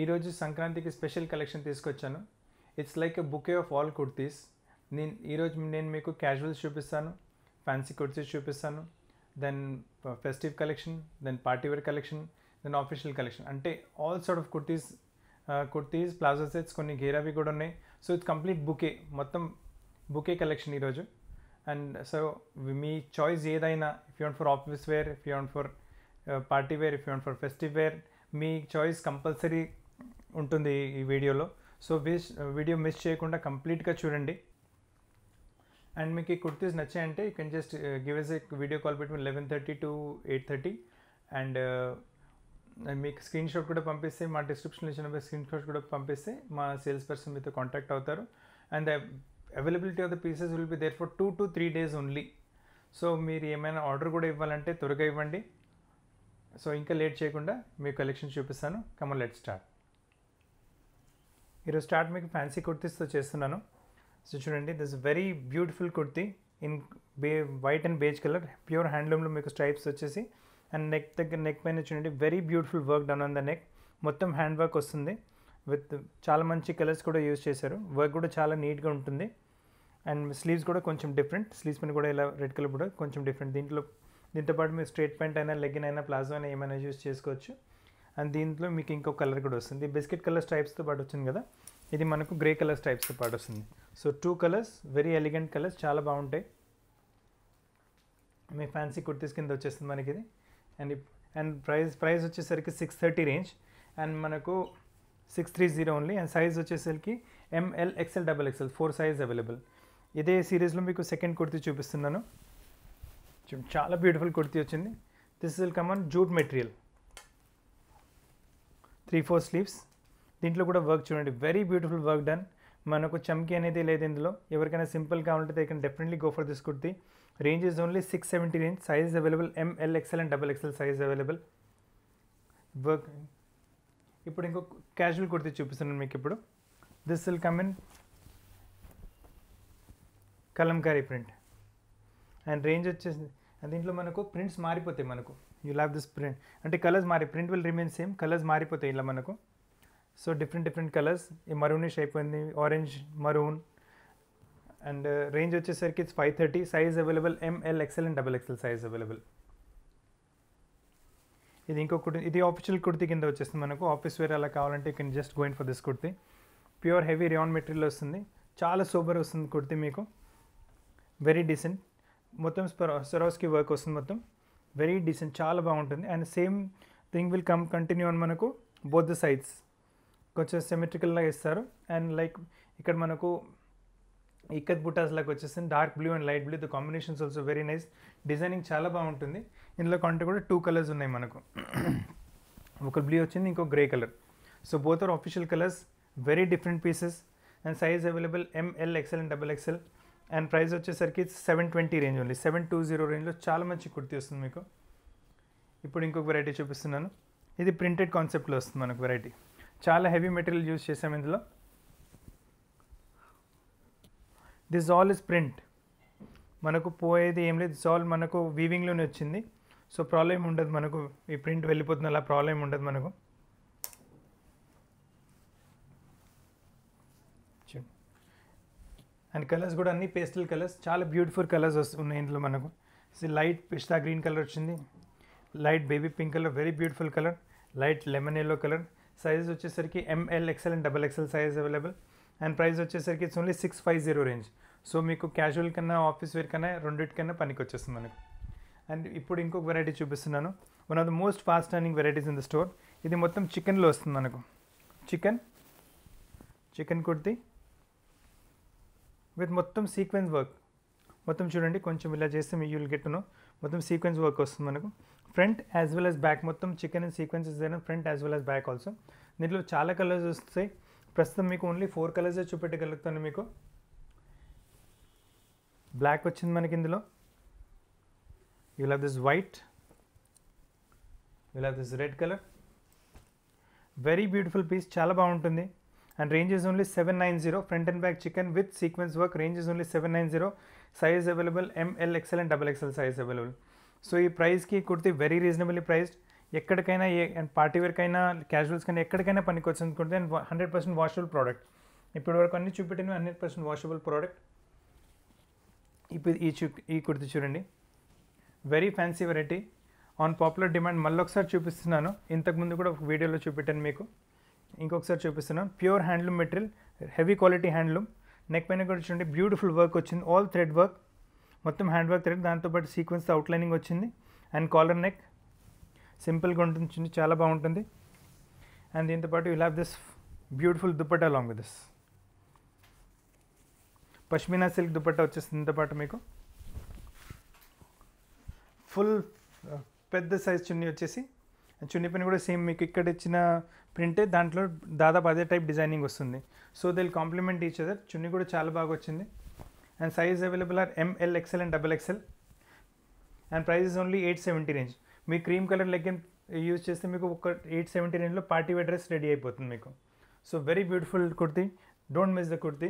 ఈరోజు సంక్రాంతికి special collection తీసుకొచ్చాను it's like a bouquet of all kurtis నేను ఈరోజు నేను మీకు క్యాజువల్స్ చూపిస్తాను ఫ్యాన్సీ కుర్తీస్ చూపిస్తాను then festive collection then party wear collection then official collection అంటే all sort of kurtis kurtis palazzo sets కొన్ని గేరావి కూడా ఉన్నాయి సో ఇట్స్ కంప్లీట్ బుకే మొత్తం బుకే కలెక్షన్ ఈరోజు అండ్ సో మీ చాయిస్ ఏదైనా if you want for office wear if you want for party wear if you want for festive wear మీ choice compulsory ఉంటుంది ఈ వీడియోలో సో వీస్ వీడియో మిస్ చేయకుండా కంప్లీట్గా చూడండి అండ్ మీకు ఈ కుర్తీస్ నచ్చాయంటే you can just give us a video call between eleven thirty to eight thirty and మీకు స్క్రీన్ షాట్ కూడా పంపిస్తే మా డిస్క్రిప్షన్లో ఇచ్చిన స్క్రీన్ షాట్ కూడా పంపిస్తే మా సేల్స్ పర్సన్ మీతో కాంటాక్ట్ అవుతారు and the availability of the pieces will be there for two to three days only so మీరు ఏమైనా ఆర్డర్ కూడా ఇవ్వాలంటే త్వరగా ఇవ్వండి సో ఇంకా లేట్ చేయకుండా మీ కలెక్షన్ చూపిస్తాను కమన్ లెట్ స్టార్ట్ ఈరోజు స్టార్ట్ మీకు ఫ్యాన్సీ కుర్తీస్తో చేస్తున్నాను సో చూడండి this very beautiful kurti in bay white and beige colour pure హ్యాండ్లూమ్లో మీకు స్ట్రైప్స్ వచ్చేసి అండ్ నెక్ దగ్గర నెక్ పైన చూడండి very beautiful work done on the neck మొత్తం హ్యాండ్ వర్క్ వస్తుంది విత్ చాలా మంచి కలర్స్ కూడా యూజ్ చేశారు వర్క్ కూడా చాలా నీట్గా ఉంటుంది అండ్ స్లీవ్స్ కూడా కొంచెం డిఫరెంట్ స్లీవ్స్ పైన కూడా ఇలా రెడ్ కలర్ కూడా కొంచెం డిఫరెంట్ దీంట్లో దీంతో పాటు మీరు స్ట్రేట్ ప్యాంట్ అయినా లెగ్గిన్ అయినా ప్లాజో అయినా ఏమైనా యూజ్ చేసుకోవచ్చు అండ్ దీంట్లో మీకు ఇంకో కలర్ కూడా వస్తుంది బిస్కెట్ కలర్ స్ట్రైప్స్తో పాటు వచ్చింది కదా ఇది మనకు గ్రే కలర్స్ టైప్స్తో పాటు వస్తుంది so two colours very elegant colours చాలా బాగుంటాయి మీ ఫ్యాన్సీ కుర్తీస్ కింద వచ్చేస్తుంది మనకి ఇది అండ్ అండ్ ప్రైస్ ప్రైస్ వచ్చేసరికి సిక్స్ థర్టీ రేంజ్ అండ్ మనకు six three zero only and size వచ్చేసరికి M L XL double XL four size available ఇదే సిరీస్లో మీకు సెకండ్ కుర్తీ చూపిస్తున్నాను చాలా బ్యూటిఫుల్ కుర్తీ వచ్చింది this will come on jute material three four sleeves దీంట్లో కూడా వర్క్ చూడండి వెరీ బ్యూటిఫుల్ వర్క్ డన్ మనకు చమ్కీ అనేది లేదు ఇందులో ఎవరికైనా సింపుల్ కావాలంటే they can definitely go for this kurti range is only six seventy range size available M L XL and double XL size available work ఇప్పుడు ఇంకో క్యాజువల్ కుర్తి చూపిస్తున్నాను మీకు ఇప్పుడు this will come in Kalamkari print and range వచ్చేసి దీంట్లో మనకు prints మారిపోతాయి మనకు యూ హ్యావ్ దిస్ ప్రింట్ అంటే కలర్స్ మారి print will remain same colours మారిపోతాయి ఇలా మనకు సో డిఫరెంట్ డిఫరెంట్ కలర్స్ ఈ maroon షేప్ ఉంది ఆరెంజ్ మరూన్ అండ్ రేంజ్ వచ్చేసరికి five thirty size available M L XL and double XL size available ఇది ఇంకో కుర్తి ఇది ఆఫీషియల్ కుర్తి కింద వచ్చేస్తుంది మనకు ఆఫీస్ వేర్ అలా కావాలంటే you can just going for this kurti pure heavy rayon material వస్తుంది చాలా సూపర్ వస్తుంది కుర్తి మీకు వెరీ డీసెంట్ మొత్తం సరోస్కి వర్క్ వస్తుంది మొత్తం వెరీ డీసెంట్ చాలా బాగుంటుంది and same thing will come continue అని మనకు బోత్ ద సైడ్స్ కొంచెం సిమెట్రికల్గా ఇస్తారు అండ్ లైక్ ఇక్కడ మనకు ఇక్కత్ బుటాస్ లాగా వచ్చేసింది dark blue and light blue the combinations also very nice designing చాలా బాగుంటుంది ఇందులో కాంటే కూడా టూ కలర్స్ ఉన్నాయి మనకు ఒక బ్లూ వచ్చింది ఇంకో grey colour so both are official colours very different pieces and size available ML XL and double XL and price వచ్చేసరికి సెవెన్ ట్వంటీ రేంజ్ ఉంది సెవెన్ టూ జీరో రేంజ్లో చాలా మంచి కుర్తీ వస్తుంది మీకు ఇప్పుడు ఇంకొక వెరైటీ చూపిస్తున్నాను ఇది ప్రింటెడ్ కాన్సెప్ట్లో వస్తుంది మనకు వెరైటీ చాలా హెవీ మెటీరియల్ యూజ్ చేసాం ఇందులో దిస్ ఆల్ ఇస్ ప్రింట్ మనకు పోయేది ఏం లేదు దిస్ ఆల్ మనకు వీవింగ్లోనే వచ్చింది సో ప్రాబ్లం ఉండదు మనకు ఈ ప్రింట్ వెళ్ళిపోతుంది అలా ప్రాబ్లం ఉండదు మనకు అండ్ కలర్స్ కూడా అన్ని పేస్టల్ కలర్స్ చాలా బ్యూటిఫుల్ కలర్స్ వస్తున్నాయి ఇందులో మనకు లైట్ పిస్తా గ్రీన్ కలర్ వచ్చింది light baby pink colour very beautiful colour light lemon yellow colour sizes వచ్చేసరికి M L XL and double XL size available and price వచ్చేసరికి it's only six five zero range so మీకు casual కన్నా office wear కన్నా రెండింటికన్నా పనికి వచ్చేస్తుంది మనకు and ఇప్పుడు ఇంకొక వెరైటీ చూపిస్తున్నాను one of the most fast earning varieties in the store ఇది మొత్తం చికెన్లో వస్తుంది మనకు చికెన్ చికెన్ కుర్తి విత్ మొత్తం సీక్వెన్స్ వర్క్ మొత్తం చూడండి కొంచెం ఇలా చేస్తే మీ యూల్ గెట్ను మొత్తం సీక్వెన్స్ వర్క్ వస్తుంది మనకు front as well as back మొత్తం chikan and sequences front as well as back also దీంట్లో చాలా కలర్స్ వస్తాయి ప్రస్తుతం మీకు ఓన్లీ ఫోర్ కలర్సే చూపెట్టగలుగుతాను మీకు బ్లాక్ వచ్చింది మనకి ఇందులో you love this white you love this red colour very beautiful piece చాలా బాగుంటుంది and range is only seven nine zero front and back chikan with sequence work range is only seven nine zero size available ML XL and double XL size available so ఈ ప్రైస్కి kurti very reasonably priced ఎక్కడికైనా ఏ and party వేర్కైనా casuals కైనా ఎక్కడికైనా వచ్చింది kurti and hundred percent washable product ఇప్పటి వరకు అన్ని చూపెట్టినవి హండ్రెడ్ పర్సెంట్ వాషబుల్ ప్రోడక్ట్ ఇప్పుడు ఈ చూ ఈ కుర్తి చూడండి very fancy variety on popular demand మళ్ళీ ఒకసారి చూపిస్తున్నాను ఇంతకుముందు కూడా ఒక వీడియోలో చూపెట్టాను మీకు ఇంకొకసారి చూపిస్తున్నాను pure handloom material heavy quality handloom neck పైన కూడా చూడండి బ్యూటిఫుల్ వర్క్ వచ్చింది ఆల్ థ్రెడ్ వర్క్ మొత్తం హ్యాండ్ వర్క్ తిరిగి దాంతోపాటు సీక్వెన్స్ అవుట్లైనింగ్ వచ్చింది అండ్ కాలర్ నెక్ సింపుల్గా ఉంటుంది చాలా బాగుంటుంది అండ్ దీంతోపాటు you have this beautiful dupatta along with this pashmina silk dupatta వచ్చేస్తుంది దీంతోపాటు మీకు ఫుల్ uh, పెద్ద సైజ్ చున్నీ వచ్చేసి చున్నీ పని కూడా సేమ్ మీకు ఇక్కడ ఇచ్చిన ప్రింటే దాంట్లో దాదాపు అదే టైప్ డిజైనింగ్ వస్తుంది so they'll complement each other chunni కూడా చాలా బాగా వచ్చింది and size available are M L ML, and and double and price is only eight seventy range మీ క్రీమ్ కలర్ లెగ్గిన్ యూజ్ చేస్తే మీకు ఒక ఎయిట్ సెవెంటీ రేంజ్లో పార్టీ వేర్ డ్రెస్ రెడీ అయిపోతుంది మీకు so very beautiful kurti don't miss the kurti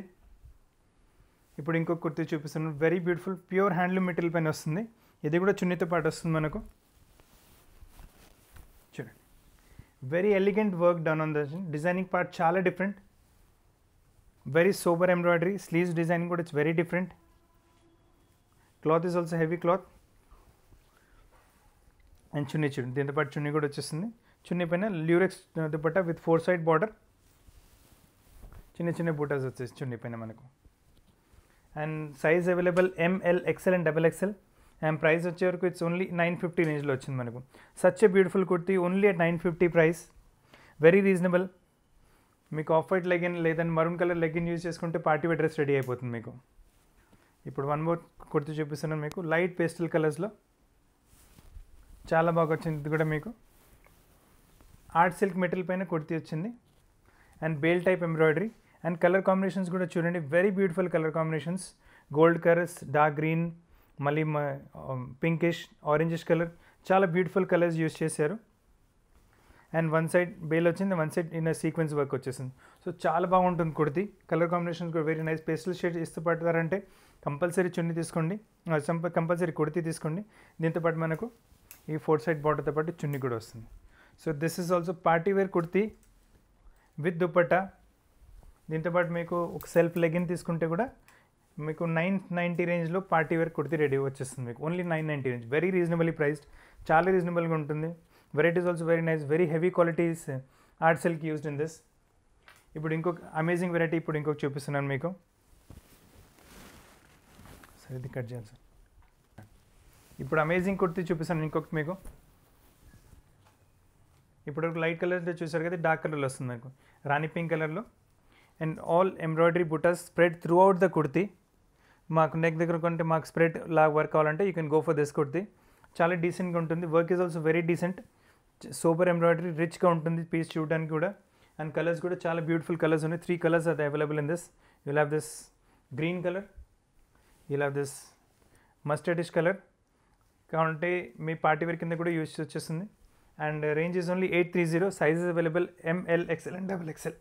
ఇప్పుడు ఇంకొక కుర్తీ చూపిస్తున్నాను very beautiful pure handloom material పైన వస్తుంది ఇది కూడా చున్నీతో పాటు వస్తుంది మనకు చూడండి very elegant work done on the designing part చాలా different very super embroidery sleeves design కూడా it's very different cloth is also heavy cloth and chunni chunni దీంతో పాటు చున్నీ కూడా వచ్చేస్తుంది చున్నీ పైన lurex dupatta with four side border చిన్న చిన్న బూటాస్ వచ్చేసి చున్నీ పైన మనకు and size available ML XL and double XL and price వచ్చే వరకు ఇట్స్ ఓన్లీ నైన్ ఫిఫ్టీ రేంజ్లో వచ్చింది మనకు such a beautiful kurti only at nine fifty price very reasonable మీకు ఆఫ్ వైట్ లెగిన్ లేదని మరూన్ కలర్ లెగిన్ యూజ్ చేసుకుంటే party wear dress ready అయిపోతుంది మీకు ఇప్పుడు వన్ మోర్ కుర్తి చూపిస్తున్నాను మీకు లైట్ పేస్టల్ కలర్స్లో చాలా బాగా వచ్చింది కూడా మీకు ఆర్ట్ సిల్క్ మెటల్ పైన కుర్తి వచ్చింది and bel type embroidery and colour combinations కూడా చూడండి very beautiful colour combinations gold colours dark green మళ్ళీ పింకిష్ ఆరెంజిష్ కలర్ చాలా బ్యూటిఫుల్ కలర్స్ యూస్ చేశారు అండ్ వన్ సైడ్ బేల్ వచ్చింది one side in sequence work వచ్చేసింది so చాలా బాగుంటుంది కుర్తి కలర్ కాంబినేషన్స్ కూడా వెరీ నైస్ పేస్టల్ షేడ్ పడతారంటే కంపల్సరీ చున్నీ తీసుకోండి కంపల్సరీ కుర్తి తీసుకోండి దీంతో పాటు మనకు ఈ ఫోర్ సైడ్ బార్డర్తో పాటు చున్నీ కూడా వస్తుంది so this is also party wear kurti with దీంతో పాటు మీకు ఒక సెల్ఫ్ లెగిన్ తీసుకుంటే కూడా మీకు నైన్ నైంటీ రేంజ్లో పార్టీ వేర్ కుర్తి రెడీ వచ్చేస్తుంది మీకు only nine ninety range very reasonably priced చాలా రీజనబుల్గా ఉంటుంది variety is also very nice very heavy qualities art silk used in this ఇప్పుడు ఇంకొక అమేజింగ్ వెరైటీ ఇప్పుడు ఇంకొక చూపిస్తున్నాను మీకు సరే ఇది కట్ చేయాలి సార్ ఇప్పుడు అమేజింగ్ కుర్తీ చూపిస్తాను ఇంకొకటి మీకు ఇప్పుడు లైట్ కలర్లో చూసారు కదా డార్క్ కలర్లో వస్తుంది నాకు రాణి పింక్ కలర్లో and all embroidery butas spread throughout the kurti మాకు నెక్ దగ్గర కొంటే మాకు స్ప్రెడ్ లాగా వర్క్ కావాలంటే you can go for this kurti చాలా డీసెంట్గా ఉంటుంది work is also very decent super embroidery రిచ్గా ఉంటుంది పీస్ చూడడానికి కూడా అండ్ కలర్స్ కూడా చాలా బ్యూటిఫుల్ కలర్స్ ఉన్నాయి త్రీ కలర్స్ అది available in this you'll have this green colour you'll have this mustardish colour కాబట్టి మీ పార్టీ వేర్ కింద కూడా యూజ్ వచ్చేస్తుంది and range is only eight three zero is available M L XL and double XL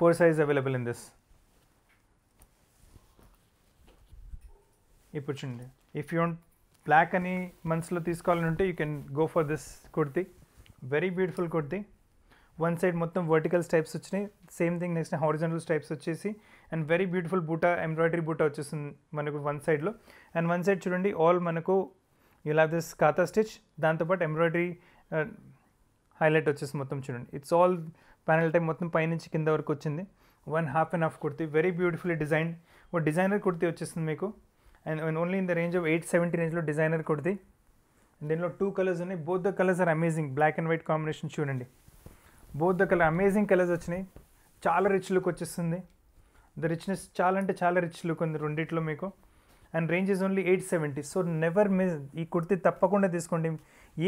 four size available in this ఇప్పుడు చూడండి if you want black అని మనసులో తీసుకోవాలని ఉంటే you can go for this kurti very beautiful kurti one side మొత్తం vertical stripes వచ్చినాయి same thing next horizontal stripes వచ్చేసి and very beautiful buta embroidery buta వచ్చేస్తుంది మనకు వన్ సైడ్లో అండ్ వన్ సైడ్ చూడండి ఆల్ మనకు you have this kantha stitch దాంతోపాటు ఎంబ్రాయిడరీ హైలైట్ వచ్చేసి మొత్తం చూడండి ఇట్స్ ఆల్ ప్యానల్ టైప్ మొత్తం పైనుంచి కింద వరకు వచ్చింది one half and half kurti very beautifully design ఓ డిజైనర్ కుర్తీ వచ్చేస్తుంది మీకు and and only in the range of eight seventy రేంజ్లో డిజైనర్ కుర్తి దీనిలో టూ కలర్స్ ఉన్నాయి both the colours are amazing black and white combination చూడండి both the colour amazing colours వచ్చినాయి చాలా rich look వచ్చేస్తుంది ద రిచ్నెస్ చాలా అంటే చాలా రిచ్ లుక్ ఉంది రెండిట్లో మీకు and range is only eight seventy so never miss ఈ కుర్తి తప్పకుండా తీసుకోండి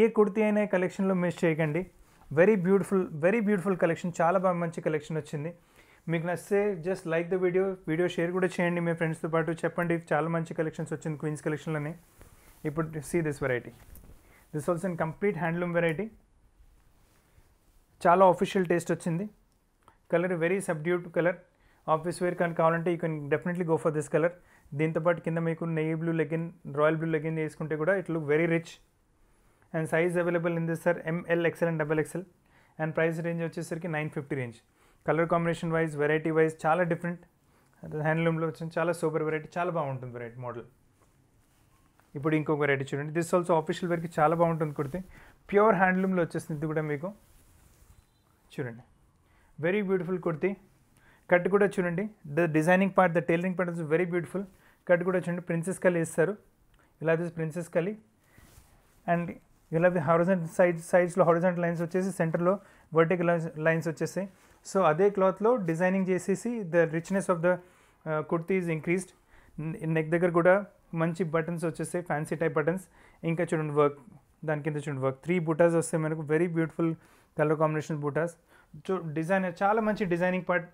ఏ కుర్తి అయినా కలెక్షన్లో మిస్ చేయకండి very beautiful very beautiful collection చాలా బాగా మంచి కలెక్షన్ వచ్చింది మీకు నచ్చితే just like the video video share కూడా చేయండి మీ ఫ్రెండ్స్తో పాటు చెప్పండి చాలా మంచి కలెక్షన్స్ వచ్చింది క్వీన్స్ కలెక్షన్లోనే ఇప్పుడు see this variety this also in complete handloom variety చాలా ఆఫీషియల్ టేస్ట్ వచ్చింది colour very subdued colour office wear కానీ కావాలంటే you can definitely go for this colour దీంతోపాటు కింద మీకు navy blue legging royal blue legging వేసుకుంటే కూడా it look very rich and size available in this sir ML XL and double XL and price range వచ్చేసరికి nine fifty range colour combination wise variety wise చాలా different హ్యాండ్లూమ్లో వచ్చిన చాలా super variety చాలా బాగుంటుంది variety model ఇప్పుడు ఇంకొక variety చూడండి దిస్ ఆల్సో ఆఫీషియల్ వరకు చాలా బాగుంటుంది కుడితే ప్యూర్ హ్యాండ్లూమ్లో వచ్చేసింది కూడా మీకు చూడండి వెరీ బ్యూటిఫుల్ కుర్తి కట్ కూడా చూడండి the designing part the tailoring part is very beautiful cut కూడా చూడండి ప్రిన్సెస్ కలి ఇస్తారు ఇలా దిస్ ప్రిన్సెస్ కలి అండ్ ఇలా హారిజెంట్ సైజ్ సైజ్లో హారిజెంట్ లైన్స్ వచ్చేసి సెంటర్లో వర్టికల్ లైన్స్ వచ్చేసాయి సో అదే క్లాత్లో డిజైనింగ్ చేసేసి the richness of the kurti is increased neck దగ్గర కూడా మంచి బటన్స్ వచ్చేస్తాయి ఫ్యాన్సీ టైప్ బటన్స్ ఇంకా చూడండి వర్క్ దాని కింద చూడండి వర్క్ త్రీ బూటాస్ వస్తాయి మనకు very beautiful colour combination butas చూ డిజైన్ చాలా మంచి designing part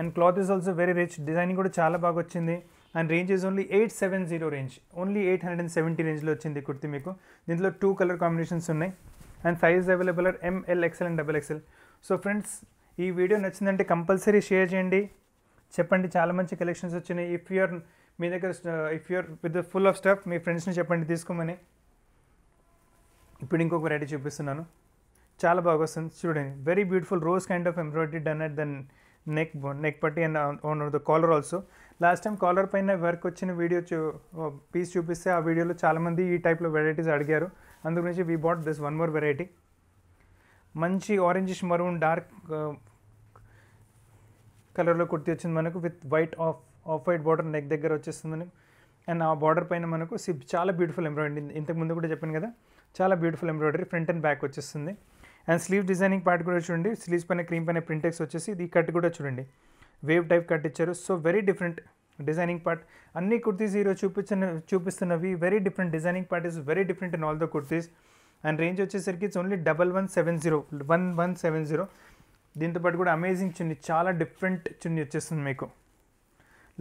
and cloth is also very rich designing కూడా చాలా బాగా వచ్చింది and range is only eight seven zero range only eight hundred and seventy రేంజ్లో వచ్చింది కుర్తి మీకు దీంట్లో టూ కలర్ కాంబినేషన్స్ ఉన్నాయి and size available ML XL and double XL so friends ఈ వీడియో నచ్చిందంటే కంపల్సరీ షేర్ చేయండి చెప్పండి చాలా మంచి కలెక్షన్స్ వచ్చినాయి ఇఫ్ యూఆర్ మీ దగ్గర if you're with full of stuff మీ ఫ్రెండ్స్ని చెప్పండి తీసుకోమని ఇప్పుడు ఇంకొక వెరైటీ చూపిస్తున్నాను చాలా బాగా వస్తుంది చూడండి very beautiful rose kind of embroidery done at then neck neck పట్టి and on the collar also last time collar పైన వర్క్ వచ్చిన వీడియో చూ పీస్ చూపిస్తే ఆ వీడియోలో చాలామంది ఈ టైప్లో వెరైటీస్ అడిగారు అందుగురించి we brought this one more variety మంచి ఆరెంజిష్ మరూన్ డార్క్ కలర్లో కుర్తి వచ్చింది మనకు with white off off white border neck దగ్గర వచ్చేస్తుంది అండ్ ఆ బార్డర్ పైన మనకు సిప్ చాలా బ్యూటిఫుల్ ఎంబ్రాయిడరీ ఇంతకుముందు కూడా చెప్పాను కదా చాలా beautiful embroidery front and back వచ్చేస్తుంది అండ్ స్లీవ్ డిజైనింగ్ పార్ట్ కూడా చూడండి స్లీవ్స్ పైన క్రీమ్ పైన ప్రింటెక్స్ వచ్చేసి ఇది కట్ కూడా చూడండి వేవ్ టైప్ కట్ ఇచ్చారు so very different designing part అన్ని కుర్తీస్ ఈరోజు చూపించిన చూపిస్తున్నవి very different designing part is very different in all the kurtis and range వచ్చేసరికి it's only double one seven zero one one seven zero దీంతోపాటు కూడా అమేజింగ్ చున్ని చాలా different chunni వచ్చేస్తుంది మీకు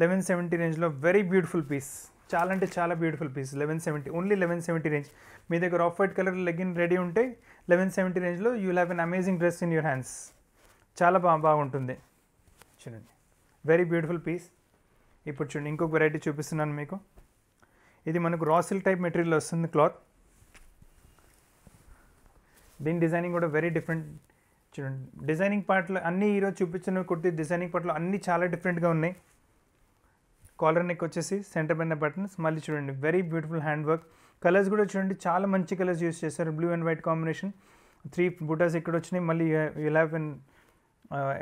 లెవెన్ సెవెంటీ రేంజ్లో వెరీ బ్యూటిఫుల్ పీస్ చాలా అంటే చాలా beautiful piece eleven seventy only eleven seventy range మీ దగ్గర off white colour legging ready ఉంటే లెవెన్ సెవెంటీ రేంజ్లో you have an amazing dress in your hands చాలా బాగా బాగుంటుంది చూడండి వెరీ బ్యూటిఫుల్ పీస్ ఇప్పుడు చూడండి ఇంకొక వెరైటీ చూపిస్తున్నాను మీకు ఇది మనకు రాసిల్ టైప్ మెటీరియల్ వస్తుంది క్లాత్ దీని డిజైనింగ్ కూడా వెరీ డిఫరెంట్ చూడండి డిజైనింగ్ పార్ట్లో అన్ని ఈరోజు చూపించిన కుర్తి డిజైనింగ్ పార్ట్లో అన్నీ చాలా డిఫరెంట్గా ఉన్నాయి కాలర్ నెక్ వచ్చేసి సెంటర్ పైన బటన్స్ మళ్ళీ చూడండి very beautiful hand work colours కూడా చూడండి చాలా మంచి కలర్స్ యూస్ చేశారు blue and white combination three butas ఇక్కడ వచ్చినాయి మళ్ళీ you have an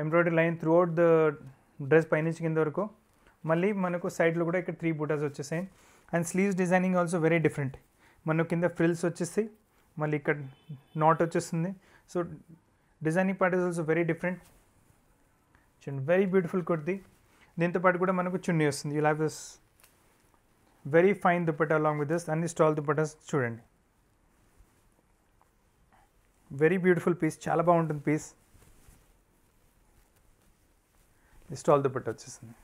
embroidery line throughout the dress పైనుంచి కింద వరకు మళ్ళీ మనకు సైడ్లో కూడా ఇక్కడ త్రీ బుటాస్ వచ్చేసాయి and sleeves designing also very different మనకు కింద ఫ్రిల్స్ వచ్చేసి మళ్ళీ ఇక్కడ నాట్ వచ్చేస్తుంది so designing part is also very different చూడండి వెరీ బ్యూటిఫుల్ కుర్తి దీంతోపాటు కూడా మనకు చున్నీ వస్తుంది you have this very fine dupatta along with this అన్ని స్టాల్ దుపట్టాస్ చూడండి వెరీ బ్యూటిఫుల్ పీస్ చాలా బాగుంటుంది పీస్ స్టాల్ దుప్పట వచ్చేస్తుంది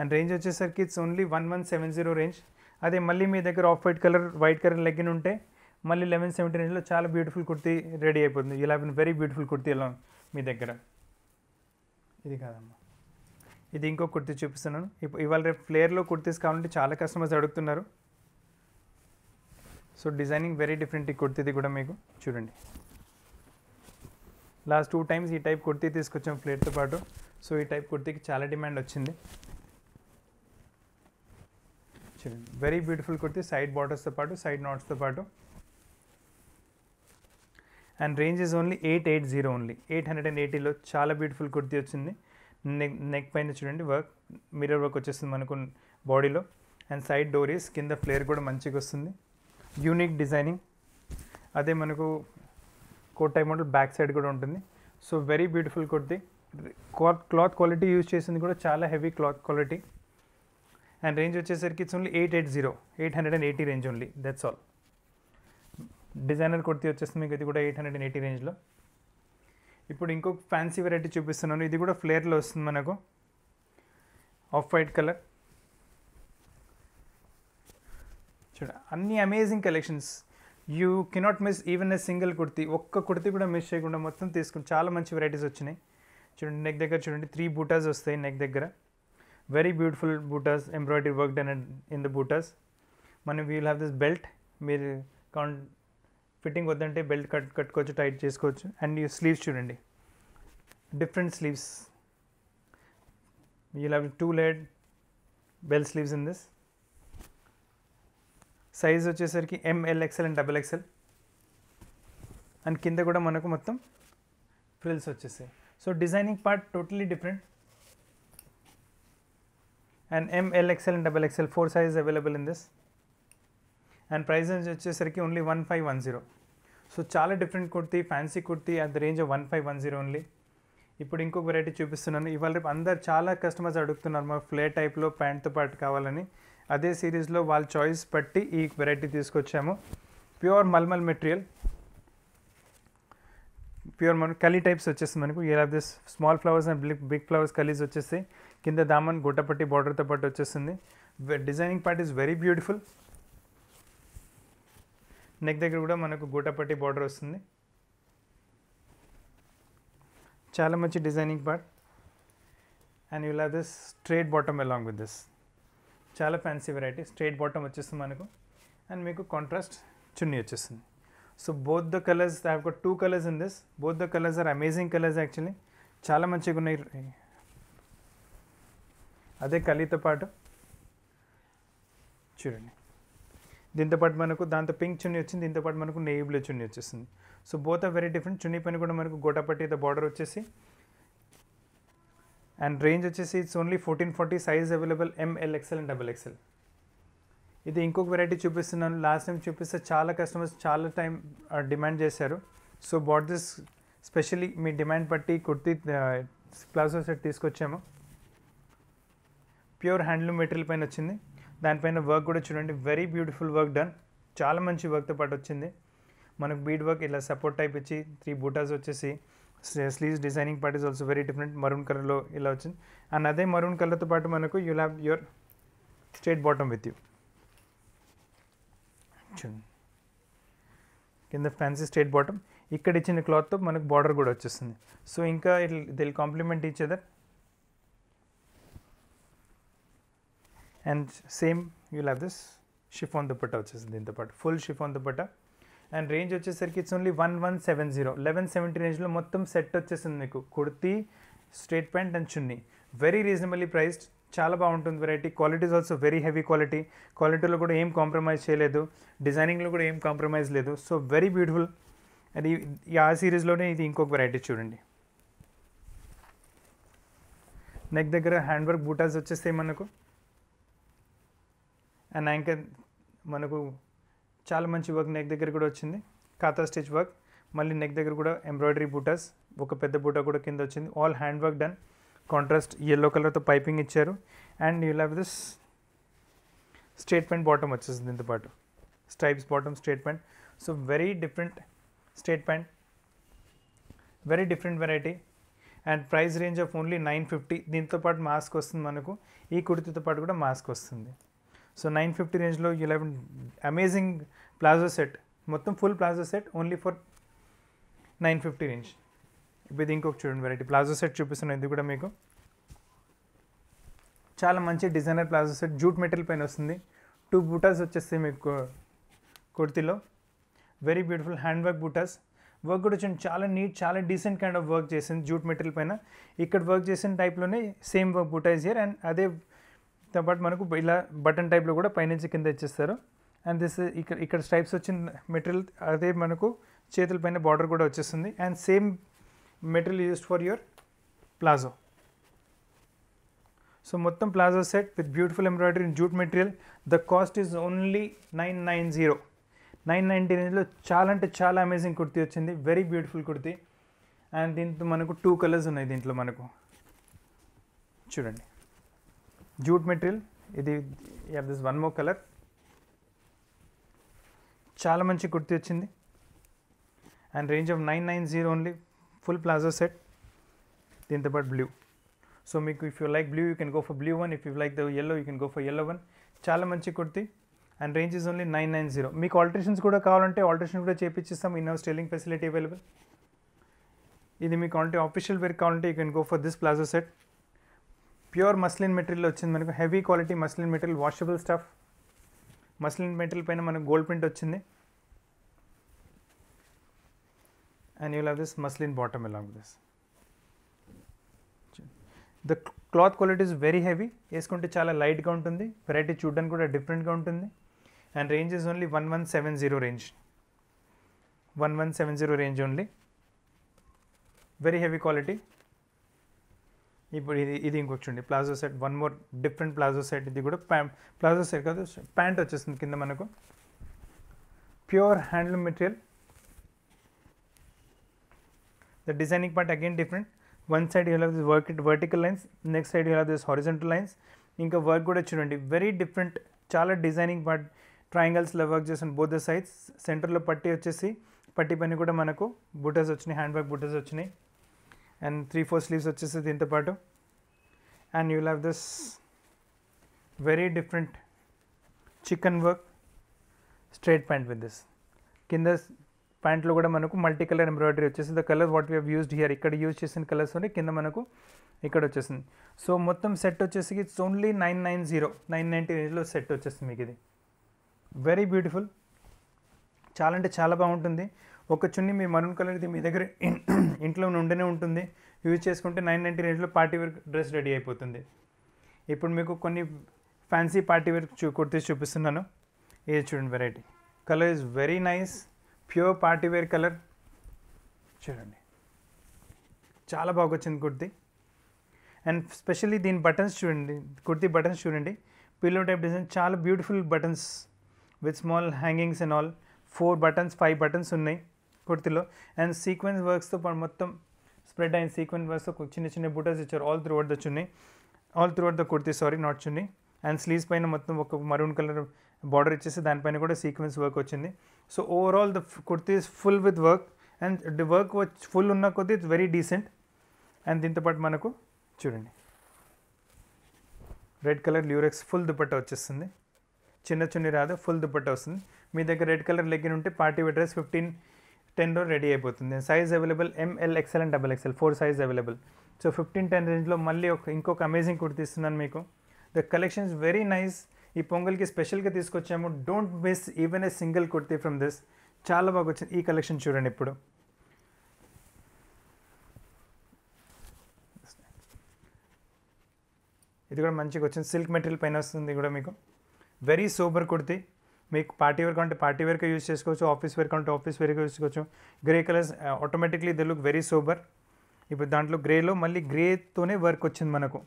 అండ్ రేంజ్ వచ్చేసరికి it's only one one seven zero range అదే మళ్ళీ మీ దగ్గర off white colour white colour legging ఉంటే మళ్ళీ లెవెన్ సెవెంటీ రేంజ్లో చాలా బ్యూటిఫుల్ కుర్తీ రెడీ అయిపోతుంది ఇలా బిన్ వెరీ బ్యూటిఫుల్ కుర్తీ ఎలా మీ దగ్గర ఇది కాదమ్మా ఇది ఇంకో కుర్తీ చూపిస్తున్నాను ఇప్పుడు ఇవాళ రేపు ఫ్లేయర్లో కుర్తీస్ కావాలంటే చాలా కస్టమర్స్ అడుగుతున్నారు సో డిజైనింగ్ వెరీ డిఫరెంట్ ఈ కుర్తీది కూడా మీకు చూడండి లాస్ట్ టూ టైమ్స్ ఈ టైప్ కుర్తీ తీసుకొచ్చాం ఫ్లేర్తో పాటు సో ఈ టైప్ కుర్తీకి చాలా డిమాండ్ వచ్చింది చూడండి వెరీ బ్యూటిఫుల్ కుర్తి సైడ్ బార్డర్స్తో పాటు సైడ్ నాట్స్తో పాటు and range is only eight eight zero only eight hundred and ఎయిటీలో చాలా బ్యూటిఫుల్ కుర్తి వచ్చింది నెక్ నెక్ పైన చూడండి వర్క్ మిర్రర్ వర్క్ వచ్చేస్తుంది మనకు బాడీలో అండ్ సైడ్ డోరీస్ కింద ఫ్లేర్ కూడా మంచిగా వస్తుంది యూనిక్ డిజైనింగ్ అదే మనకు coat type model back side కూడా ఉంటుంది so very beautiful kurti cloth quality use చేసింది కూడా చాలా heavy cloth quality and range వచ్చేసరికి it's only eight eight zero eight hundred and eighty range only that's all designer kurti వచ్చేస్తుంది మీకు ఇది కూడా ఎయిట్ హండ్రెడ్ అండ్ ఎయిటీ రేంజ్లో ఇప్పుడు ఇంకొక ఫ్యాన్సీ వెరైటీ చూపిస్తున్నాను ఇది కూడా ఫ్లేర్లో వస్తుంది మనకు ఆఫ్ వైట్ కలర్ చూడ అన్ని amazing collections you cannot miss even a single kurti ఒక్క కుర్తి కూడా మిస్ చేయకుండా మొత్తం తీసుకుని చాలా మంచి వెరైటీస్ వచ్చినాయి చూడండి నెక్ దగ్గర చూడండి త్రీ బూటాస్ వస్తాయి నెక్ దగ్గర very beautiful buttas embroidery work done in the buttas మనం we will have this belt మీరు కౌన్ ఫిట్టింగ్ వద్దంటే బెల్ట్ కట్ కట్టుకోవచ్చు టైట్ చేసుకోవచ్చు అండ్ యూ స్లీవ్స్ చూడండి different sleeves you have two layered bell sleeves in this size వచ్చేసరికి M L XL and double XL and కింద కూడా మనకు మొత్తం ఫ్రిల్స్ వచ్చేసాయి so designing part totally different and M L XL and double XL four size available in this and price range వచ్చేసరికి only one five one zero so చాలా different kurti fancy kurti at the range one five one zero only ఇప్పుడు ఇంకొక variety చూపిస్తున్నాను ఇవాళ రేపు అందరు చాలా customers అడుగుతున్నారు మా ఫ్లే టైప్లో ప్యాంట్తో పాటు కావాలని అదే సిరీస్లో వాళ్ళ చాయిస్ బట్టి ఈ వెరైటీ తీసుకొచ్చాము ప్యూర్ మల్మల్ మెటీరియల్ ప్యూర్ మన కలీ టైప్స్ వచ్చేస్తుంది మనకు we have this small flowers and big big flowers kalis వచ్చేసి కింద దామన్ గుట్టపట్టి బార్డర్తో పాటు వచ్చేస్తుంది designing part is very beautiful neck దగ్గర కూడా మనకు గుట్టపట్టి బార్డర్ వస్తుంది చాలా మంచి designing part and you love this straight bottom along with this చాలా ఫ్యాన్సీ వెరైటీ స్ట్రేట్ బాటమ్ వచ్చేస్తుంది మనకు అండ్ మీకు కాంట్రాస్ట్ చున్నీ వచ్చేస్తుంది so both the colours I have two colours in this both the colours are amazing colours actually చాలా మంచిగా ఉన్నాయి అదే కలితో పాటు చూడండి దీంతో పాటు మనకు దాంతో పింక్ చున్నీ వచ్చింది దీంతో పాటు మనకు నేవీ బ్లూ చున్నీ వచ్చేసింది so both are very different chunni పని కూడా మనకు గోటాపట్టి ద బార్డర్ వచ్చేసి అండ్ రేంజ్ వచ్చేసి it's only fourteen forty size available M L XL and double XL ఇది ఇంకొక వెరైటీ చూపిస్తున్నాను లాస్ట్ టైం చూపిస్తే చాలా కస్టమర్స్ చాలా టైం డిమాండ్ uh, చేశారు సో బాట్ దిస్ స్పెషల్లీ మీ డిమాండ్ బట్టి కుర్తీ uh, ప్లాజో సెట్ తీసుకొచ్చాము ప్యూర్ హ్యాండ్లూమ్ మెటీరియల్ పైన వచ్చింది దానిపైన వర్క్ కూడా చూడండి వెరీ బ్యూటిఫుల్ వర్క్ డన్ చాలా మంచి వర్క్తో పాటు వచ్చింది మనకు బీడ్ వర్క్ ఇలా సపోర్ట్ టైప్ ఇచ్చి త్రీ బూటాస్ వచ్చేసి sleeves designing part is also very different maroon కలర్లో ఇలా వచ్చింది అండ్ అదే మరూన్ కలర్తో పాటు మనకు you have your straight bottom with you చూడండి కింద ఫ్యాన్సీ స్ట్రేట్ బాటమ్ ఇక్కడ ఇచ్చిన క్లాత్తో మనకు బార్డర్ కూడా వచ్చేస్తుంది సో ఇంకా ఇట్ దిల్ కాంప్లిమెంట్ ఇచ్చేదా and same you love this chiffon dupatta వచ్చేసింది దీంతో పాటు full chiffon dupatta and range వచ్చేసరికి it's only one one seven zero eleven seventy రేంజ్లో మొత్తం సెట్ వచ్చేసింది మీకు kurti straight pant and chunni very reasonably priced చాలా బాగుంటుంది variety qualities also very heavy quality క్వాలిటీలో కూడా ఏం కాంప్రమైజ్ చేయలేదు డిజైనింగ్లో కూడా ఏం కాంప్రమైజ్ లేదు సో వెరీ బ్యూటిఫుల్ అండ్ ఈ ఆ సిరీస్లోనే ఇది ఇంకొక వెరైటీ చూడండి నెక్ దగ్గర హ్యాండ్ బూటాస్ వచ్చేస్తాయి మనకు అండ్ యాంకర్ మనకు చాలా మంచి వర్క్ నెక్ దగ్గర కూడా వచ్చింది కాతా స్టిచ్ వర్క్ మళ్ళీ నెక్ దగ్గర కూడా ఎంబ్రాయిడరీ బూటాస్ ఒక పెద్ద బూటా కూడా కింద వచ్చింది all hand work done contrast yellow కలర్తో పైపింగ్ ఇచ్చారు and you love this straight bottom వచ్చేసింది దీంతో పాటు stripes bottom straight so very different straight very different variety and price range of only nine fifty దీంతో పాటు మాస్క్ వస్తుంది మనకు ఈ కుర్తితో పాటు కూడా మాస్క్ వస్తుంది సో నైన్ ఫిఫ్టీ రేంజ్లో you eleven amazing palazzo set మొత్తం full palazzo set only for nine fifty range ఇప్పుడు ఇది ఇంకొక చూడండి వెరైటీ ప్లాజో సెట్ చూపిస్తున్నాను ఇది కూడా మీకు చాలా మంచి designer palazzo set jute material పైన వస్తుంది టూ బూటాస్ వచ్చేస్తాయి మీకు కుర్తిలో very beautiful hand work butas work కూడా వచ్చింది చాలా నీట్ చాలా డీసెంట్ కైండ్ ఆఫ్ వర్క్ చేసింది జూట్ మెటీరియల్ పైన ఇక్కడ వర్క్ చేసిన టైప్లోనే same work buta here and అదే బట్ మనకు ఇలా బటన్ టైప్లో కూడా పైనుంచి కింద ఇచ్చేస్తారు అండ్ దిస్ ఇక్కడ ఇక్కడ స్ట్రైప్స్ వచ్చిన మెటీరియల్ అదే మనకు చేతుల పైన బార్డర్ కూడా వచ్చేస్తుంది and same material used for your palazzo so మొత్తం palazzo set with beautiful embroidery jute material the cost is only nine nine zero nine ninety రేంజ్లో చాలా అంటే చాలా అమేజింగ్ కుర్తీ వచ్చింది వెరీ బ్యూటిఫుల్ కుర్తీ అండ్ దీంతో మనకు టూ కలర్స్ ఉన్నాయి దీంట్లో మనకు చూడండి jute మెటీరియల్ ఇది యూ దిస్ వన్ మో కలర్ చాలా మంచి కుర్తి వచ్చింది and range of nine nine zero only full palazzo set దీంతో పాటు బ్లూ సో మీకు if you like blue you can go for blue one if you like the yellow you can go for yellow one చాలా మంచి kurti and range is only nine nine zero మీకు alterations కూడా కావాలంటే alteration కూడా చేపించిస్తాం in house tiling facility available ఇది మీకు అంటే ఆఫీషియల్ వేర్ కావాలంటే you can go for this palazzo set pure muslin material వచ్చింది మనకు heavy quality muslin material washable stuff muslin material పైన మనకు గోల్డ్ ప్రింట్ వచ్చింది and you love this muslin bottom along this the cloth quality is very heavy వేసుకుంటే చాలా లైట్గా ఉంటుంది variety చూడడానికి కూడా డిఫరెంట్గా ఉంటుంది and range is only one one seven zero range one one seven zero range only very heavy quality ఇప్పుడు ఇది ఇది ఇంకొక చూడండి palazzo set one more different palazzo set ఇది కూడా ప్యా ప్లాజో సెట్ కాదు ప్యాంట్ వచ్చేస్తుంది కింద మనకు pure handloom material the designing part again different one side you have this work vertical lines next side you have this horizontal lines ఇంకా work కూడా చూడండి వెరీ డిఫరెంట్ చాలా డిజైనింగ్ పార్ట్ ట్రయాంగిల్స్లో work చేసిన బోత్ ద సైడ్స్ సెంటర్లో పట్టి వచ్చేసి పట్టి పని కూడా మనకు బుటర్స్ వచ్చినాయి హ్యాండ్ బ్యాగ్ బుటర్స్ వచ్చినాయి అండ్ త్రీ ఫోర్ స్లీవ్స్ వచ్చేసి దీంతో పాటు and you will have this very different chikan work straight pant with this కింద ప్యాంట్లో కూడా మనకు మల్టీ కలర్ ఎంబ్రాయిడరీ వచ్చేసి the colour what we used here ఇక్కడ యూజ్ చేసిన కలర్స్ ఉన్నాయి కింద మనకు ఇక్కడ వచ్చేసింది సో మొత్తం సెట్ వచ్చేసి it's only nine nine zero nine ninety రేంజ్లో సెట్ వచ్చేస్తుంది మీకు ఇది వెరీ బ్యూటిఫుల్ చాలా అంటే చాలా బాగుంటుంది ఒక చున్ని మీ మరూన్ కలర్ది మీ దగ్గర ఇంట్లో ఉండనే ఉంటుంది యూజ్ చేసుకుంటే నైన్ నైంటీ రేట్లో పార్టీ వేర్ డ్రెస్ రెడీ అయిపోతుంది ఇప్పుడు మీకు కొన్ని ఫ్యాన్సీ పార్టీ వేర్ చూ కుర్తీస్ చూపిస్తున్నాను ఇది చూడండి variety colour is very nice pure party wear colour చూడండి చాలా బాగా వచ్చింది కుర్తీ అండ్ స్పెషల్లీ దీని బటన్స్ చూడండి కుర్తీ బటన్స్ చూడండి పిల్లో టైప్ డిజైన్ చాలా beautiful buttons with small hangings and all four buttons five buttons ఉన్నాయి కుర్తిలో అండ్ సీక్వెన్స్ వర్క్స్తో పాటు మొత్తం స్ప్రెడ్ అయిన సీక్వెన్స్ వర్క్స్తో చిన్న చిన్న బుటాస్ ఇచ్చారు all throughout the chunni all throughout the kurti sorry not chunni and sleeves పైన మొత్తం ఒక మరూన్ కలర్ బార్డర్ ఇచ్చేసి దానిపైన కూడా సీక్వెన్స్ వర్క్ వచ్చింది so overall the kurtis full with work and work work full ఉన్న కొద్ది ఇట్స్ వెరీ డీసెంట్ అండ్ దీంతో పాటు మనకు చూడండి red colour lurex full dupatta వచ్చేస్తుంది చిన్న చున్ని రాదు ఫుల్ దుపట్ట వస్తుంది మీ దగ్గర రెడ్ కలర్ లెగ్గిన్ ఉంటే పార్టీ వెడ్రెస్ ఫిఫ్టీన్ టెన్లో రెడీ అయిపోతుంది size available ML XL and double XL four size available so fifteen ten రేంజ్లో మళ్ళీ ఒక ఇంకొక అమేజింగ్ కుర్తి ఇస్తున్నాను మీకు ద కలెక్షన్స్ వెరీ నైస్ ఈ పొంగల్కి స్పెషల్గా తీసుకొచ్చాము don't miss even a single kurti from this చాలా బాగా వచ్చింది ఈ కలెక్షన్ చూడండి ఇప్పుడు ఇది కూడా మంచిగా వచ్చింది సిల్క్ మెటీరియల్ పైన వస్తుంది కూడా మీకు వెరీ సూపర్ కుర్తి మీకు పార్టీ వేర్ అంటే పార్టీ వేర్గా యూస్ చేసుకోవచ్చు ఆఫీస్ వేర్ అంటే ఆఫీస్ వేర్గా యూజ్ చేసుకోవచ్చు grey colours automatically they look very super ఇప్పుడు దాంట్లో గ్రేలో మళ్ళీ గ్రేతోనే వర్క్ వచ్చింది మనకు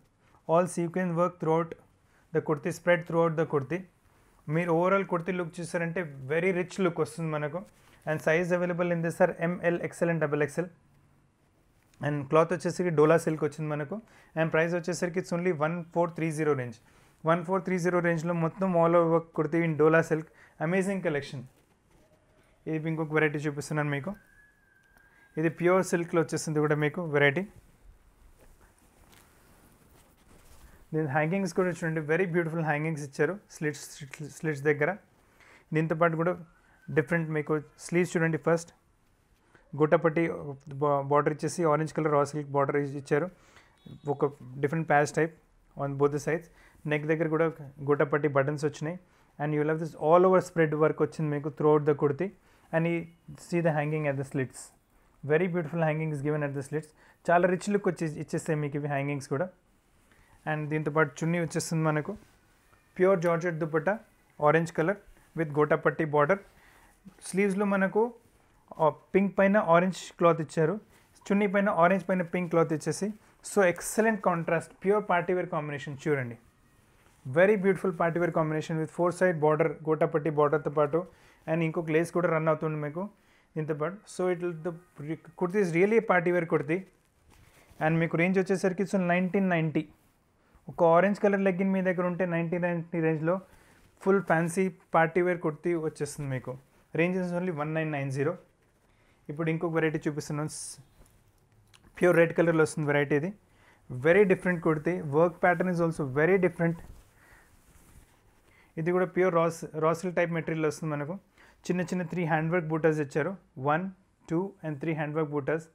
all sequence work throughout the kurti spread out the kurti మీరు ఓవరాల్ కుర్తీ లుక్ చూసారంటే వెరీ రిచ్ లుక్ వస్తుంది మనకు and size available in this sir ML XL and double XL and cloth వచ్చేసరికి డోలా సిల్క్ వచ్చింది మనకు అండ్ ప్రైస్ వచ్చేసరికి it's only one four three zero range one four three zero రేంజ్లో మొత్తం all over work kurti in dola silk amazing collection ఇది ఇంకొక variety చూపిస్తున్నాను మీకు ఇది ప్యూర్ సిల్క్లో వచ్చేస్తుంది కూడా మీకు వెరైటీ దీని హ్యాంగింగ్స్ కూడా చూడండి వెరీ బ్యూటిఫుల్ హ్యాంగింగ్స్ ఇచ్చారు స్లిట్స్ స్లిట్స్ దగ్గర దీంతో పాటు కూడా డిఫరెంట్ మీకు స్లీవ్స్ చూడండి ఫస్ట్ గుట్టపట్టి బార్డర్ ఇచ్చేసి orange colour raw silk border ఇచ్చారు ఒక different patch type on both sides neck దగ్గర కూడా గుట్టపట్టి బటన్స్ వచ్చినాయి and you love this all over spread work వచ్చింది మీకు అవుట్ ద కుర్తి అండ్ ఈ see the hanging at the slits very beautiful hanging is given at the slits చాలా rich look వచ్చి ఇచ్చేస్తాయి మీకు ఇవి హ్యాంగింగ్స్ కూడా అండ్ దీంతోపాటు చున్నీ వచ్చేస్తుంది మనకు pure georgette dupatta orange colour with gotapatti border స్లీవ్స్లో మనకు పింక్ పైన ఆరెంజ్ క్లాత్ ఇచ్చారు చున్నీ పైన ఆరెంజ్ పైన పింక్ క్లాత్ ఇచ్చేసి so excellent contrast pure party wear combination చూడండి very beautiful party wear combination with four side border gotapatti బార్డర్తో పాటు అండ్ ఇంకొక లేస్ కూడా రన్ అవుతుంది మీకు దీంతో పాటు so it the kurti is really party wear kurti and మీకు రేంజ్ వచ్చేసరికి సో నైన్టీన్ నైంటీ ఒక ఆరెంజ్ కలర్ లెగ్గిన్ మీ దగ్గర ఉంటే నైన్టీన్ నైంటీ రేంజ్లో ఫుల్ ఫ్యాన్సీ పార్టీవేర్ కుర్తీ వచ్చేస్తుంది మీకు range only one nine nine zero ఇప్పుడు ఇంకొక వెరైటీ చూపిస్తున్నాం ప్యూర్ రెడ్ కలర్లో వస్తుంది వెరైటీ ఇది very different kurti work pattern is also very different ఇది కూడా ప్యూర్ రాస్ రాసిల్ టైప్ మెటీరియల్ వస్తుంది మనకు చిన్న చిన్న త్రీ హ్యాండ్ వర్క్ బూటర్స్ ఇచ్చారు one two and three hand work బూటర్స్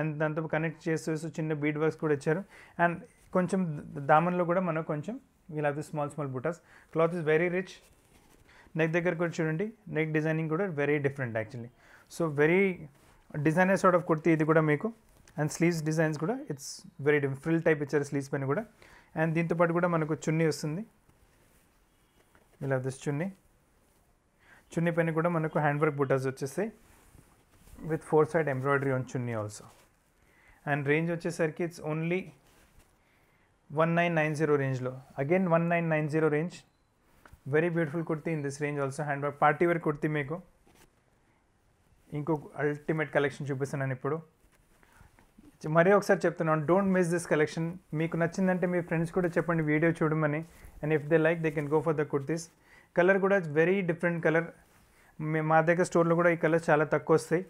అండ్ దాంతో కనెక్ట్ చేసేసి చిన్న బీడ్ వర్క్స్ కూడా ఇచ్చారు అండ్ కొంచెం దామన్లో కూడా మనకు కొంచెం వీల్ హ్యావ్ స్మాల్ స్మాల్ బూటర్స్ cloth is very rich neck దగ్గర కూడా చూడండి నెక్ డిజైనింగ్ కూడా very different actually so very designer sort of kurti ఇది కూడా మీకు అండ్ స్లీవ్స్ డిజైన్స్ కూడా it's very different frill type ఇచ్చారు స్లీవ్స్ పైన కూడా అండ్ దీంతోపాటు కూడా మనకు చున్నీ వస్తుంది ఇలా దిస్ చున్నీ చున్నీ పైన కూడా మనకు హ్యాండ్ వర్క్ బుటాస్ వచ్చేసి with four side embroidery on chunni also and range వచ్చేసరికి it's only one nine nine zero రేంజ్లో again one nine nine zero range very beautiful kurti in this range also hand work party wear kurti మీకు ఇంకో ultimate collection చూపిస్తున్నాను ఇప్పుడు మరీ ఒకసారి చెప్తున్నాను don't miss this collection మీకు నచ్చిందంటే మీ ఫ్రెండ్స్ కూడా చెప్పండి వీడియో చూడమని and if they like they can go for the kurtis colour కూడా వెరీ డిఫరెంట్ కలర్ మా దగ్గర స్టోర్లో కూడా ఈ కలర్స్ చాలా తక్కువ వస్తాయి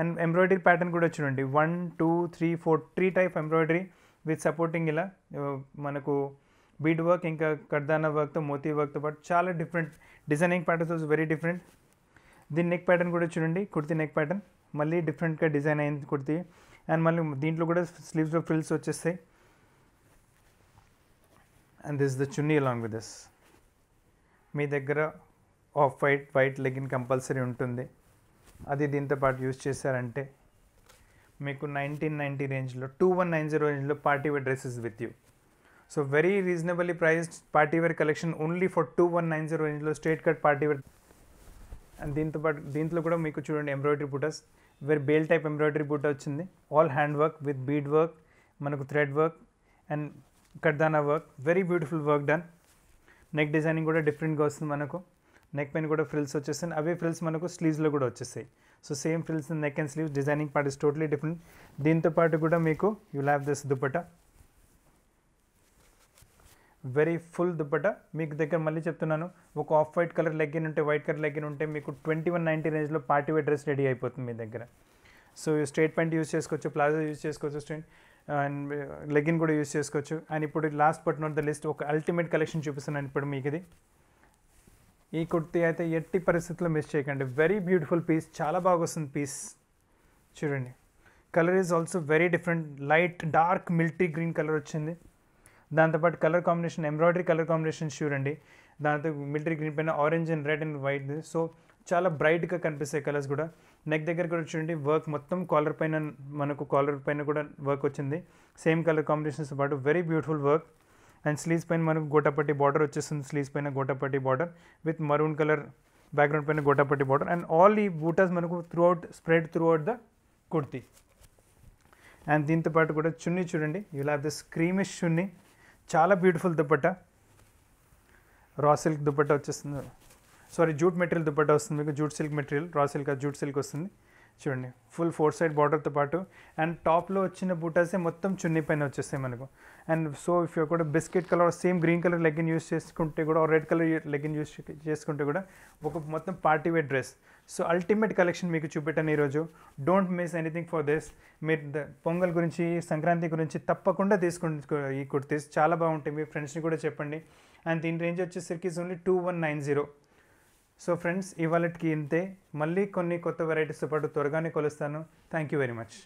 అండ్ ఎంబ్రాయిడరీ ప్యాటర్న్ కూడా చూడండి one two three four three type embroidery with supporting ఇలా మనకు బీడ్ వర్క్ ఇంకా కర్దానా వర్క్తో మోతీ వర్క్తో పాటు చాలా different designing patterns was very different దీని నెక్ ప్యాటర్న్ కూడా చూడండి కుర్తీ నెక్ ప్యాటర్న్ మళ్ళీ డిఫరెంట్గా డిజైన్ అయింది కుర్తీ అండ్ మళ్ళీ దీంట్లో కూడా స్లీవ్స్లో ఫ్రిల్స్ వచ్చేస్తాయి and this the chunni along with this మీ దగ్గర off white white leggin compulsory ఉంటుంది అది దీంతో పాటు యూజ్ చేశారంటే మీకు నైన్టీన్ నైంటీ రేంజ్లో టూ వన్ నైన్ జీరో రేంజ్లో party wear dresses with you so very reasonably price party wear collection only for two one nine zero రేంజ్లో straight cut party wear and దీంతో పాటు దీంట్లో కూడా మీకు చూడండి ఎంబ్రాయిడరీ బుటస్ వేర్ బేల్ టైప్ ఎంబ్రాయిడరీ బూట వచ్చింది all hand work with bead work మనకు థ్రెడ్ వర్క్ అండ్ కర్దానా work very beautiful work done neck designing కూడా డిఫరెంట్గా వస్తుంది మనకు నెక్ పైన కూడా ఫ్రిల్స్ వచ్చేస్తాయి అవే ఫ్రిల్స్ మనకు స్లీవ్స్లో కూడా వచ్చేస్తాయి so same frills neck and sleeves designing part is totally different దీంతో పాటు కూడా మీకు you have this dupatta very full dupatta మీకు దగ్గర మళ్ళీ చెప్తున్నాను ఒక ఆఫ్ వైట్ కలర్ లెగ్గిన్ ఉంటే వైట్ కలర్ లెగ్గిన్ ఉంటే మీకు ట్వంటీ వన్ నైంటీ రేంజ్లో పార్టీ డ్రెస్ రెడీ అయిపోతుంది మీ దగ్గర సో స్ట్రేట్ ప్యాంట్ యూస్ చేసుకోవచ్చు ప్లాజో యూస్ చేసుకోవచ్చు స్ట్రెయిట్ అండ్ లెగ్గిన్ కూడా యూస్ చేసుకోవచ్చు అండ్ ఇప్పుడు last but not the list ఒక అల్టిమేట్ కలెక్షన్ చూపిస్తున్నాను ఇప్పుడు మీకు ఇది ఈ కుర్తీ అయితే ఎట్టి పరిస్థితుల్లో మిస్ చేయకండి వెరీ బ్యూటిఫుల్ పీస్ చాలా బాగా వస్తుంది పీస్ చూడండి colour is also very different light dark military green colour వచ్చింది దాంతోపాటు colour combination embroidery colour combination చూడండి దాంతో మిలిటరీ గ్రీన్ పైన orange and red and white so చాలా బ్రైట్గా కనిపిస్తాయి కలర్స్ కూడా నెక్ దగ్గర కూడా చూడండి వర్క్ మొత్తం కాలర్ పైన మనకు కాలర్ పైన కూడా వర్క్ వచ్చింది సేమ్ కలర్ కాంబినేషన్తో పాటు very beautiful work and sleeves పైన మనకు గోటపట్టి బార్డర్ వచ్చేస్తుంది స్లీవ్స్ పైన gotapatti border with maroon colour background పైన గోటపట్టి బార్డర్ అండ్ ఆల్ ఈ బూటాస్ మనకు throughout spread throughout the kurti and దీంతో పాటు కూడా చున్నీ చూడండి యూ హ్యావ్ ద స్క్రీమిష్ చున్నీ చాలా beautiful dupatta raw silk dupatta వచ్చేస్తుంది సారీ జూట్ మెటీరియల్ దుప్పట్ట వస్తుంది మీకు jute silk material raw silk jute silk వస్తుంది చూడండి ఫుల్ ఫోర్ సైడ్ బార్డర్తో పాటు అండ్ టాప్లో వచ్చిన బూటాసే మొత్తం చున్నీ పైన వచ్చేస్తాయి మనకు అండ్ సో ఇఫ్ యూ కూడా biscuit colour same green colour leggin use చేసుకుంటే కూడా రెడ్ కలర్ లెగ్గిన్ యూస్ చేసుకుంటే కూడా ఒక మొత్తం party wear dress so ultimate collection మీకు చూపెట్టాను ఈరోజు don't miss anything for this మీరు పొంగల్ గురించి సంక్రాంతి గురించి తప్పకుండా తీసుకుంటు ఈ కుర్తీస్ చాలా బాగుంటాయి మీ ఫ్రెండ్స్ని కూడా చెప్పండి అండ్ దీని రేంజ్ వచ్చేసరికి only two one nine zero so friends ఇవాళకి ఇంతే మళ్ళీ కొన్ని కొత్త వెరైటీస్ పాటు త్వరగానే కొలుస్తాను థ్యాంక్ యూ వెరీ మచ్